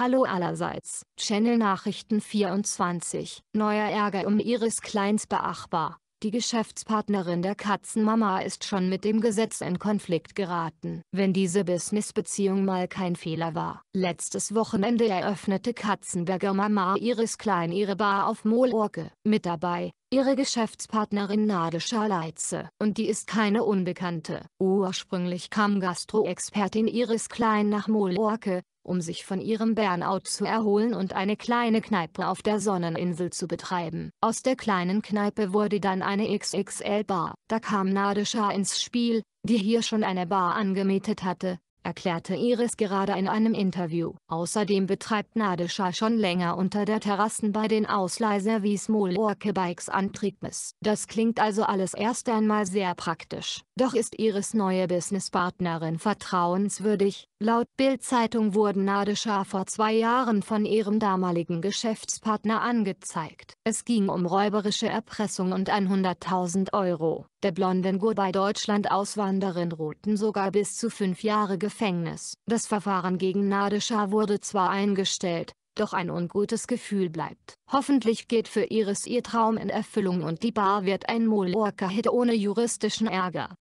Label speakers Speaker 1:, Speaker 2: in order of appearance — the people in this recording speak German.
Speaker 1: Hallo allerseits. Channel Nachrichten 24. Neuer Ärger um Iris Kleins beachbar. Die Geschäftspartnerin der Katzenmama ist schon mit dem Gesetz in Konflikt geraten. Wenn diese Businessbeziehung mal kein Fehler war. Letztes Wochenende eröffnete Katzenberger Mama Iris Klein ihre Bar auf Molorke. Mit dabei, Ihre Geschäftspartnerin Nadesha Leitze. Und die ist keine Unbekannte. Ursprünglich kam Gastro-Expertin Iris Klein nach Molorke, um sich von ihrem Burnout zu erholen und eine kleine Kneipe auf der Sonneninsel zu betreiben. Aus der kleinen Kneipe wurde dann eine XXL-Bar. Da kam Nadesha ins Spiel, die hier schon eine Bar angemietet hatte, erklärte Iris gerade in einem Interview. Außerdem betreibt Nadesha schon länger unter der Terrassen bei den Ausleihser wie Small Walker Bikes Antriebnis. Das klingt also alles erst einmal sehr praktisch. Doch ist Iris neue Businesspartnerin vertrauenswürdig. Laut Bild-Zeitung wurden Nadesha vor zwei Jahren von ihrem damaligen Geschäftspartner angezeigt. Es ging um räuberische Erpressung und 100.000 Euro. Der blonden Gur bei Deutschland-Auswanderin drohten sogar bis zu fünf Jahre Gefängnis. Gefängnis. Das Verfahren gegen Nadesha wurde zwar eingestellt, doch ein ungutes Gefühl bleibt. Hoffentlich geht für Iris ihr Traum in Erfüllung und die Bar wird ein Mallorca-Hit ohne juristischen Ärger.